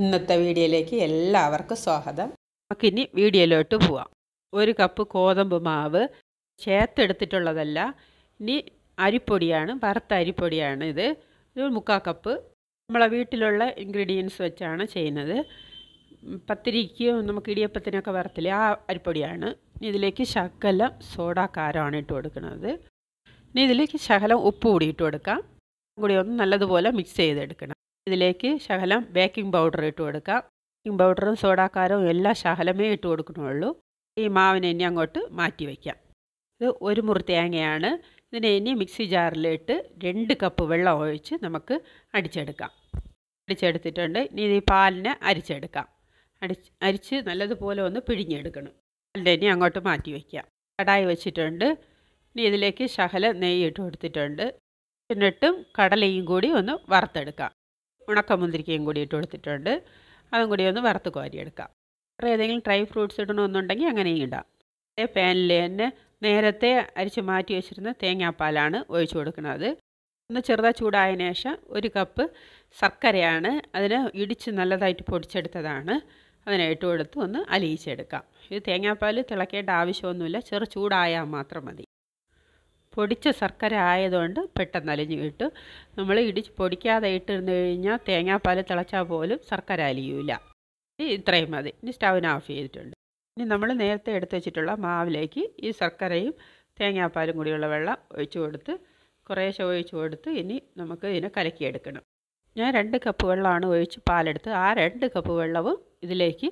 ഇന്നത്തെ വീഡിയോയിലേക്ക് എല്ലാവർക്കും സ്വാഗതം നമുക്കിനി വീഡിയോയിലോട്ട് പോവാം ഒരു കപ്പ് ഗോതമ്പ് മാവ് ചേർത്തെടുത്തിട്ടുള്ളതല്ല ഇനി അരിപ്പൊടിയാണ് വറുത്ത അരിപ്പൊടിയാണ് ഇത് ഒരു മുക്കാൽ കപ്പ് നമ്മളെ വീട്ടിലുള്ള ഇൻഗ്രീഡിയൻസ് വെച്ചാണ് ചെയ്യുന്നത് പത്തിരിക്ക് നമുക്ക് ഇടിയപ്പത്തിനൊക്കെ വറുത്തില്ല ആ അരിപ്പൊടിയാണ് ഇനി ഇതിലേക്ക് ശകലം സോഡാ കാരമാണ് ഇട്ട് കൊടുക്കുന്നത് ഇനി ഇതിലേക്ക് ശകലം ഉപ്പ് കൂടി ഇട്ട് കൊടുക്കാം കൂടി ഒന്ന് നല്ലതുപോലെ മിക്സ് ചെയ്തെടുക്കണം ഇതിലേക്ക് ശകലം ബേക്കിംഗ് പൗഡർ ഇട്ട് കൊടുക്കാം ബേക്കിംഗ് പൗഡറും സോഡാക്കാരവും എല്ലാം ശകലമേ ഇട്ട് കൊടുക്കണുള്ളൂ ഈ മാവിനെ ഇനി അങ്ങോട്ട് മാറ്റി വയ്ക്കാം ഇത് ഒരു മുറി തേങ്ങയാണ് ഇതിനെ ഇനി മിക്സി ജാറിലിട്ട് രണ്ട് കപ്പ് വെള്ളം ഒഴിച്ച് നമുക്ക് അടിച്ചെടുക്കാം അടിച്ചെടുത്തിട്ടുണ്ട് ഇനി ഈ പാലിനെ അരിച്ചെടുക്കാം അടിച്ച് അരിച്ച് നല്ലതുപോലെ ഒന്ന് പിഴിഞ്ഞെടുക്കണം അല്ല ഇനി അങ്ങോട്ട് മാറ്റി വയ്ക്കാം കടായി വെച്ചിട്ടുണ്ട് ഇനി ഇതിലേക്ക് ശകലം നെയ്യ് ഇട്ട് കൊടുത്തിട്ടുണ്ട് എന്നിട്ടും കടലയും കൂടി ഒന്ന് വറുത്തെടുക്കാം ഉണക്കമുന്തിരിക്കയും കൂടി ഇട്ട് കൊടുത്തിട്ടുണ്ട് അതും കൂടി ഒന്ന് വറുത്ത് കോരിയെടുക്കാം വേറെ ഏതെങ്കിലും ഡ്രൈ ഫ്രൂട്ട്സ് ഇടണമെന്നുണ്ടെങ്കിൽ അങ്ങനെയും ഇടാം അതേ പാനിൽ തന്നെ നേരത്തെ അരിച്ച് മാറ്റി വെച്ചിരുന്ന തേങ്ങാപ്പാലാണ് ഒഴിച്ചു കൊടുക്കുന്നത് ഒന്ന് ചെറുതാ ചൂടായതിനു ശേഷം ഒരു കപ്പ് ശർക്കരയാണ് അതിന് ഇടിച്ച് നല്ലതായിട്ട് പൊടിച്ചെടുത്തതാണ് അതിനെ ഇട്ട് കൊടുത്ത് ഒന്ന് അലിയിച്ചെടുക്കാം ഇത് തേങ്ങാപ്പാൽ തിളക്കേണ്ട ആവശ്യമൊന്നുമില്ല ചെറു ചൂടായാൽ മാത്രം മതി പൊടിച്ച ശർക്കര ആയതുകൊണ്ട് പെട്ടെന്ന് അലിഞ്ഞ് കിട്ടും നമ്മൾ ഇടിച്ച് പൊടിക്കാതെ ഇട്ടിരുന്ന് കഴിഞ്ഞാൽ തേങ്ങാപ്പാൽ തിളച്ചാൽ പോലും ശർക്കര അലിയൂല ഇത്രയും മതി ഇനി സ്റ്റൗവിന് ഓഫ് ചെയ്തിട്ടുണ്ട് ഇനി നമ്മൾ നേരത്തെ എടുത്ത് വെച്ചിട്ടുള്ള മാവിലേക്ക് ഈ ശർക്കരയും തേങ്ങാപ്പാലും കൂടിയുള്ള വെള്ളം ഒഴിച്ചു കൊടുത്ത് കുറേശ്ശെ ഒഴിച്ചു കൊടുത്ത് ഇനി നമുക്ക് ഇതിനെ കലക്കിയെടുക്കണം ഞാൻ രണ്ട് കപ്പ് വെള്ളമാണ് ഒഴിച്ച് പാലെടുത്ത് ആ രണ്ട് കപ്പ് വെള്ളവും ഇതിലേക്ക്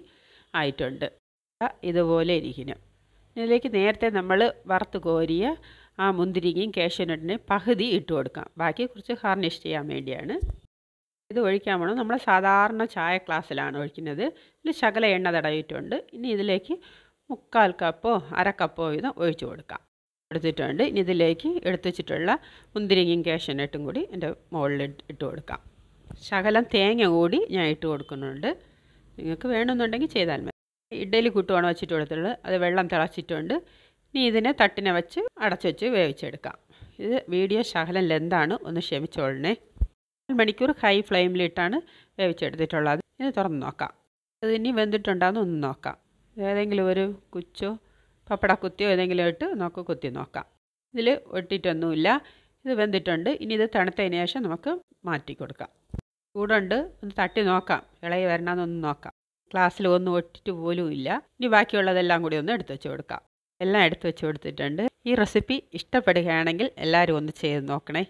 ആയിട്ടുണ്ട് ഇതുപോലെ ഇരിക്കണം ഇതിലേക്ക് നേരത്തെ നമ്മൾ വറുത്ത് കോരിയ ആ മുന്തിരിങ്ങയും കാഷ്യനട്ടിന് പകുതി ഇട്ട് കൊടുക്കാം ബാക്കി കുറച്ച് ഹാർണിഷ് ചെയ്യാൻ വേണ്ടിയാണ് ഇത് ഒഴിക്കാൻ വേണം നമ്മൾ സാധാരണ ചായ ക്ലാസ്സിലാണ് ഒഴിക്കുന്നത് ഇതിൽ ശകല എണ്ണ തടയിട്ടുണ്ട് ഇനി ഇതിലേക്ക് മുക്കാൽ കപ്പോ അരക്കപ്പോ വീതം ഒഴിച്ചു കൊടുക്കാം എടുത്തിട്ടുണ്ട് ഇനി ഇതിലേക്ക് എടുത്തുവച്ചിട്ടുള്ള മുന്തിരിങ്ങയും കാഷ്യനട്ടും കൂടി എൻ്റെ മുകളിൽ ഇട്ട് കൊടുക്കാം ശകലം തേങ്ങ കൂടി ഞാൻ ഇട്ട് കൊടുക്കുന്നുണ്ട് നിങ്ങൾക്ക് വേണമെന്നുണ്ടെങ്കിൽ ചെയ്താൽ മതി ഇഡ്ഡലി കുട്ടുവാണ് വെച്ചിട്ട് കൊടുത്തിട്ടുള്ളത് അത് വെള്ളം തിളച്ചിട്ടുണ്ട് ഇനി ഇതിനെ തട്ടിനെ വെച്ച് അടച്ചു വെച്ച് വേവിച്ചെടുക്കാം ഇത് വീഡിയോ ശകലം ലെന്താണ് ഒന്ന് ക്ഷമിച്ചോളണേ മണിക്കൂർ ഹൈ ഫ്ലെയിമിലിട്ടാണ് വേവിച്ചെടുത്തിട്ടുള്ളത് ഇത് തുറന്ന് നോക്കാം അതിനി വെന്തിട്ടുണ്ടാകുന്ന ഒന്ന് നോക്കാം ഏതെങ്കിലും ഒരു കുച്ചോ പപ്പട കുത്തിയോ ഏതെങ്കിലും ഇട്ട് നോക്ക് കുത്തി നോക്കാം ഇതിൽ ഒട്ടിട്ടൊന്നുമില്ല ഇത് വെന്തിട്ടുണ്ട് ഇനി ഇത് തണുത്തതിന് ശേഷം നമുക്ക് മാറ്റി കൊടുക്കാം ചൂടുണ്ട് ഒന്ന് തട്ടി നോക്കാം ഇളകി വരണമെന്നൊന്ന് നോക്കാം ഗ്ലാസ്സിൽ ഒന്നും ഒട്ടിട്ട് പോലും ഇല്ല ഇനി ബാക്കിയുള്ളതെല്ലാം കൂടി ഒന്ന് എടുത്ത് വെച്ച് കൊടുക്കാം എല്ലാം എടുത്ത് വെച്ച് കൊടുത്തിട്ടുണ്ട് ഈ റെസിപ്പി ഇഷ്ടപ്പെടുകയാണെങ്കിൽ എല്ലാവരും ഒന്ന് ചെയ്ത് നോക്കണേ